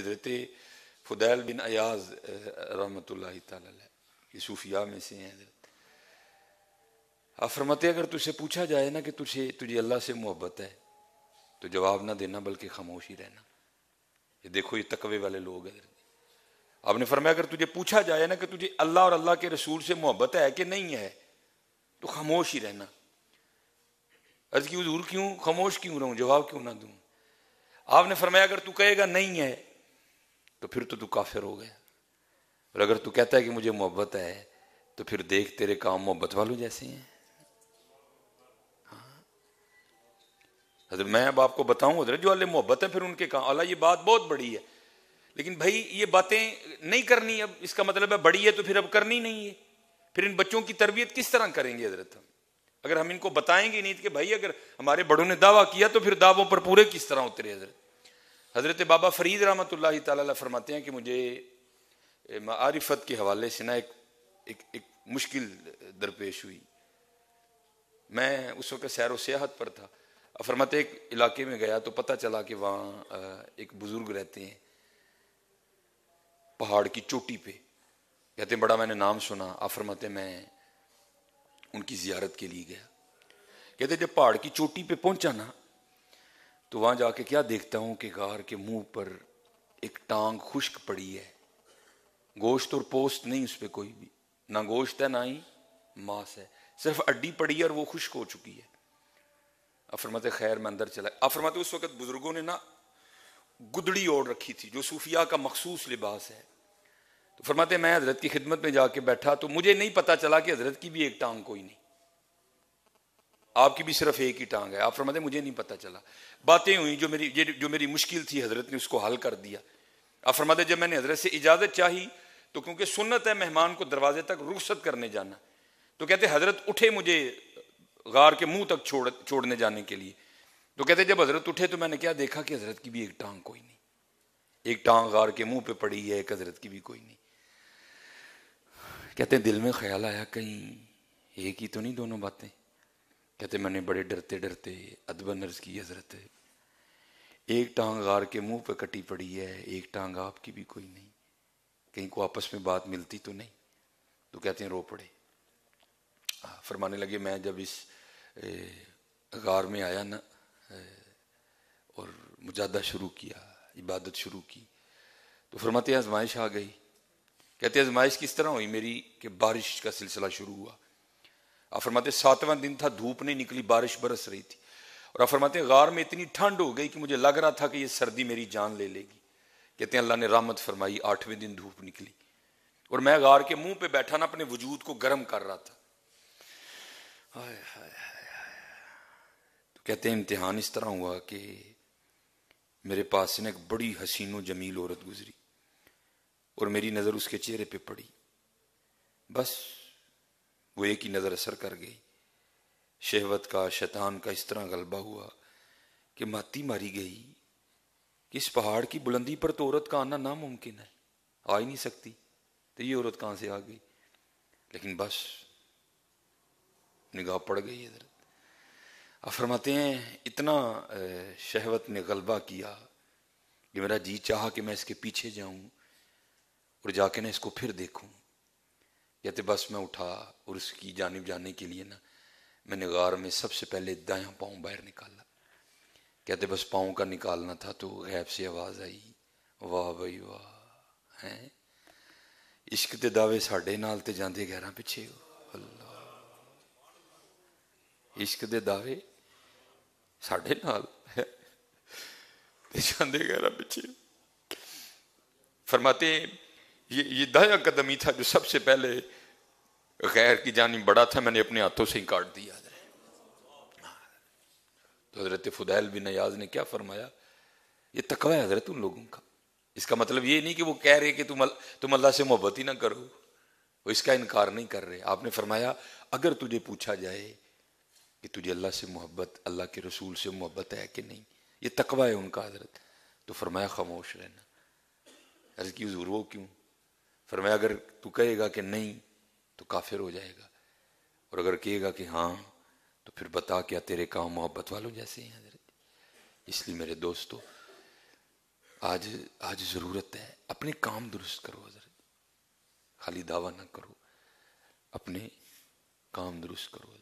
हजरत फुदैल बिन अयाज रहमत ये सूफिया में से हैं हजरत अफरमत अगर तुझसे पूछा जाए ना कि तुझे तुझे अल्लाह से मोहब्बत है तो जवाब ना देना बल्कि खामोश ही रहना ये देखो ये तकवे वाले लोग हैं आपने फरमाया अगर तुझे पूछा जाए ना कि तुझे अल्लाह और अल्लाह के रसूल से मोहब्बत है कि नहीं है तो खामोश ही रहना अर्ज की हजूर क्यों खामोश क्यों रहूं जवाब क्यों ना दूं आपने फरमाया अगर तू कहेगा नहीं है तो फिर तो तू काफिर हो गया और अगर तू कहता है कि मुझे मोहब्बत है तो फिर देख तेरे काम मोहब्बत वालों जैसे हैं हाँ। हजरत मैं अब आपको बताऊं हजरत जो अल्ले मोहब्बत है फिर उनके काम अल्लाह ये बात बहुत बड़ी है लेकिन भाई ये बातें नहीं करनी अब इसका मतलब है बड़ी है तो फिर अब करनी नहीं है फिर इन बच्चों की तरबियत किस तरह करेंगे हजरत हम अगर हम इनको बताएंगे नहीं तो कि भाई अगर हमारे बड़ों ने दावा किया तो फिर दावों पर पूरे किस तरह उतरे हजरत हज़रत बाबा फरीद रहमत ला फरमाते हैं कि मुझे मारिफत के हवाले से ना एक एक, एक मुश्किल दरपेश हुई मैं उस वक्त सैर सियाहत पर था फरमाते एक इलाके में गया तो पता चला कि वहाँ एक बुज़ुर्ग रहते हैं पहाड़ की चोटी पे कहते बड़ा मैंने नाम सुना आप मैं उनकी ज़ियारत के लिए गया कहते जब पहाड़ की चोटी पे पहुंचा ना तो वहां जाके क्या देखता हूं कि गार के मुंह पर एक टांग खुश्क पड़ी है गोश्त और पोस्ट नहीं उस पर कोई भी ना गोश्त है ना ही मांस है सिर्फ अड्डी पड़ी है और वो खुश्क हो चुकी है अफरमत खैर में अंदर चला अफरमत उस वक्त बुजुर्गों ने ना गुदड़ी ओढ़ रखी थी जो सूफिया का मखसूस लिबास है तो फरमाते मैं हजरत की खिदमत में जाके बैठा तो मुझे नहीं पता चला कि हजरत की भी एक टांग कोई नहीं आपकी भी सिर्फ एक ही टांग है आप फरमाते मुझे नहीं पता चला बातें हुई जो मेरी जो मेरी मुश्किल थी हजरत ने उसको हल कर दिया आप फरमाते जब मैंने हजरत से इजाज़त चाही तो क्योंकि सुन्नत है मेहमान को दरवाजे तक रुखसत करने जाना तो कहते हजरत उठे मुझे गार के मुंह तक छोड़ छोड़ने जाने के लिए तो कहते जब हजरत उठे तो मैंने क्या देखा कि हजरत की भी एक टांग कोई नहीं एक टांग गार के मुंह पे पड़ी है एक हजरत की भी कोई नहीं कहते दिल में ख्याल आया कहीं एक ही तो नहीं दोनों बातें कहते मैंने बड़े डरते डरते अदबनर्स की हजरत एक टांग गार के मुंह पर कटी पड़ी है एक टांग आपकी भी कोई नहीं कहीं को आपस में बात मिलती तो नहीं तो कहते हैं रो पड़े फरमाने लगे मैं जब इस गार में आया ना और मुजादा शुरू किया इबादत शुरू की तो फरमाते आजमाइश आ गई कहते आजमाइश किस तरह हुई मेरी कि बारिश का सिलसिला शुरू हुआ आप फरमाते सातवां दिन था धूप नहीं निकली बारिश बरस रही थी और आप फरमाते गार में इतनी ठंड हो गई कि मुझे लग रहा था कि ये सर्दी मेरी जान ले लेगी कहते हैं अल्लाह ने रामत फरमाई आठवें दिन धूप निकली और मैं गार के मुंह पे बैठा ना अपने वजूद को गर्म कर रहा था हाय हाय तो कहते हैं इम्तिहान इस तरह हुआ कि मेरे पास ना एक बड़ी हसीनो जमील औरत गुजरी और मेरी नज़र उसके चेहरे पे पड़ी बस वो एक ही नज़र असर कर गई शहवत का शैतान का इस तरह गलबा हुआ कि माती मारी गई कि इस पहाड़ की बुलंदी पर तो औरत का आना नामुमकिन है आ ही नहीं सकती तो ये औरत कहाँ से आ गई लेकिन बस निगाह पड़ गई इधर अब फरमाते हैं इतना शहवत ने गलबा किया कि मेरा जी चाहा कि मैं इसके पीछे जाऊं और जाके ना इसको फिर देखूं कहते तो बस मैं उठा और उसकी जानब जाने के लिए ना मैंने गार में सबसे पहले दाया पाँव बाहर निकाला कहते तो बस पाँव का निकालना था तो गैब से आवाज़ आई वाह भाई वाह हैं इश्क के दावे साढ़े नाल तो जाते गैर पिछे अल्लाह इश्क के दावे साढ़े नाल ते जाते गैर पिछे फरमाते ये ये दया कदम ही था जो सबसे पहले गैर की जानी बड़ा था मैंने अपने हाथों से ही काट दिया तो हजरत फुदैल बिन नयाज ने क्या फरमाया ये तकवा है हजरत उन लोगों का इसका मतलब ये नहीं कि वो कह रहे कि तुम तुम अल्लाह से मोहब्बत ही ना करो वो इसका इनकार नहीं कर रहे आपने फरमाया अगर तुझे पूछा जाए कि तुझे अल्लाह से मोहब्बत अल्लाह के रसूल से मोहब्बत है कि नहीं ये तकवा है उनका हजरत तो फरमाया खामोश रहना अर्ज की जरूर वो क्यों फिर मैं अगर तू कहेगा कि नहीं तो काफिर हो जाएगा और अगर कहेगा कि हाँ तो फिर बता क्या तेरे काम मोहब्बत वालों जैसे हैं इसलिए मेरे दोस्तों आज आज ज़रूरत है अपने काम दुरुस्त करो हजरत खाली दावा ना करो अपने काम दुरुस्त करो